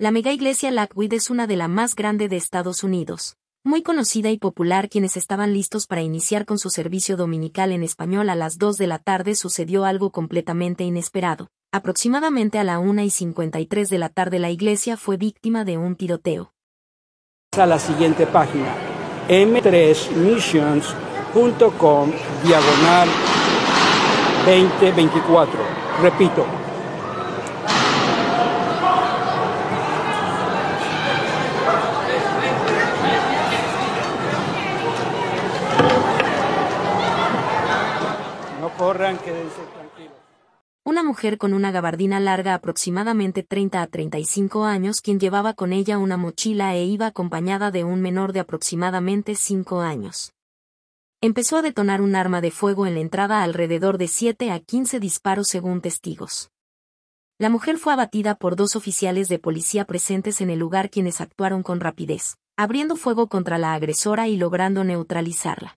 La mega iglesia Lackwood es una de las más grandes de Estados Unidos, muy conocida y popular quienes estaban listos para iniciar con su servicio dominical en español a las 2 de la tarde sucedió algo completamente inesperado. Aproximadamente a la 1 y 53 de la tarde la iglesia fue víctima de un tiroteo. A la siguiente página, m3missions.com diagonal 2024. Repito, tranquilos. Una mujer con una gabardina larga aproximadamente 30 a 35 años quien llevaba con ella una mochila e iba acompañada de un menor de aproximadamente 5 años. Empezó a detonar un arma de fuego en la entrada alrededor de 7 a 15 disparos según testigos. La mujer fue abatida por dos oficiales de policía presentes en el lugar quienes actuaron con rapidez, abriendo fuego contra la agresora y logrando neutralizarla.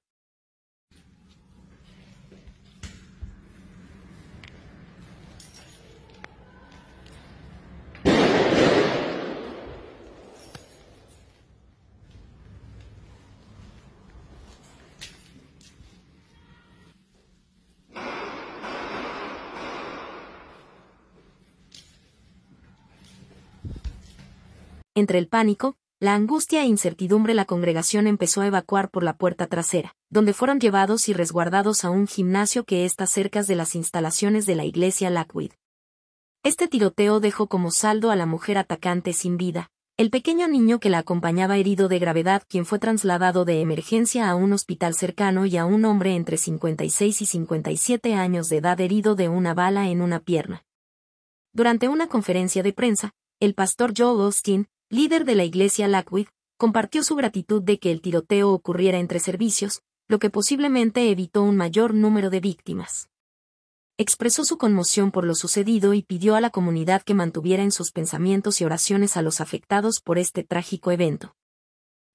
Entre el pánico, la angustia e incertidumbre la congregación empezó a evacuar por la puerta trasera, donde fueron llevados y resguardados a un gimnasio que está cerca de las instalaciones de la iglesia Lackwood. Este tiroteo dejó como saldo a la mujer atacante sin vida, el pequeño niño que la acompañaba herido de gravedad quien fue trasladado de emergencia a un hospital cercano y a un hombre entre 56 y 57 años de edad herido de una bala en una pierna. Durante una conferencia de prensa, el pastor Joel Austin, líder de la iglesia Lackwood, compartió su gratitud de que el tiroteo ocurriera entre servicios, lo que posiblemente evitó un mayor número de víctimas. Expresó su conmoción por lo sucedido y pidió a la comunidad que mantuviera en sus pensamientos y oraciones a los afectados por este trágico evento.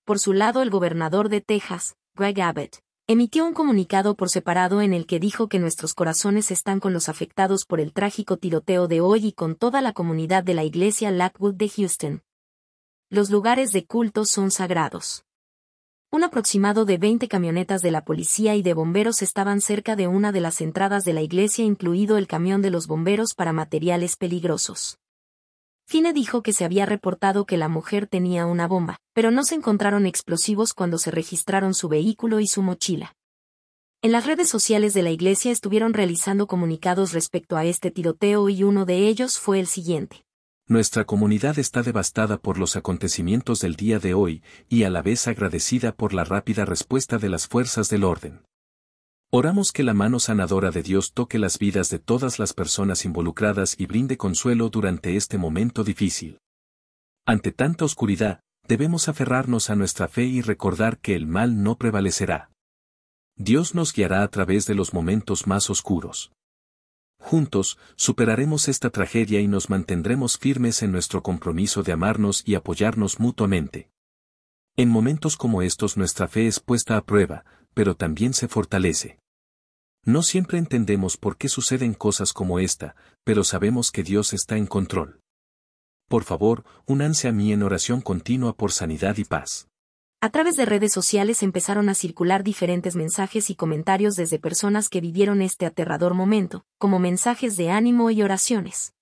Por su lado, el gobernador de Texas, Greg Abbott, emitió un comunicado por separado en el que dijo que nuestros corazones están con los afectados por el trágico tiroteo de hoy y con toda la comunidad de la iglesia Lackwood de Houston, los lugares de culto son sagrados. Un aproximado de 20 camionetas de la policía y de bomberos estaban cerca de una de las entradas de la iglesia, incluido el camión de los bomberos para materiales peligrosos. Fine dijo que se había reportado que la mujer tenía una bomba, pero no se encontraron explosivos cuando se registraron su vehículo y su mochila. En las redes sociales de la iglesia estuvieron realizando comunicados respecto a este tiroteo y uno de ellos fue el siguiente. Nuestra comunidad está devastada por los acontecimientos del día de hoy y a la vez agradecida por la rápida respuesta de las fuerzas del orden. Oramos que la mano sanadora de Dios toque las vidas de todas las personas involucradas y brinde consuelo durante este momento difícil. Ante tanta oscuridad, debemos aferrarnos a nuestra fe y recordar que el mal no prevalecerá. Dios nos guiará a través de los momentos más oscuros. Juntos, superaremos esta tragedia y nos mantendremos firmes en nuestro compromiso de amarnos y apoyarnos mutuamente. En momentos como estos nuestra fe es puesta a prueba, pero también se fortalece. No siempre entendemos por qué suceden cosas como esta, pero sabemos que Dios está en control. Por favor, únanse a mí en oración continua por sanidad y paz. A través de redes sociales empezaron a circular diferentes mensajes y comentarios desde personas que vivieron este aterrador momento, como mensajes de ánimo y oraciones.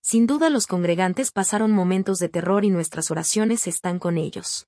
Sin duda los congregantes pasaron momentos de terror y nuestras oraciones están con ellos.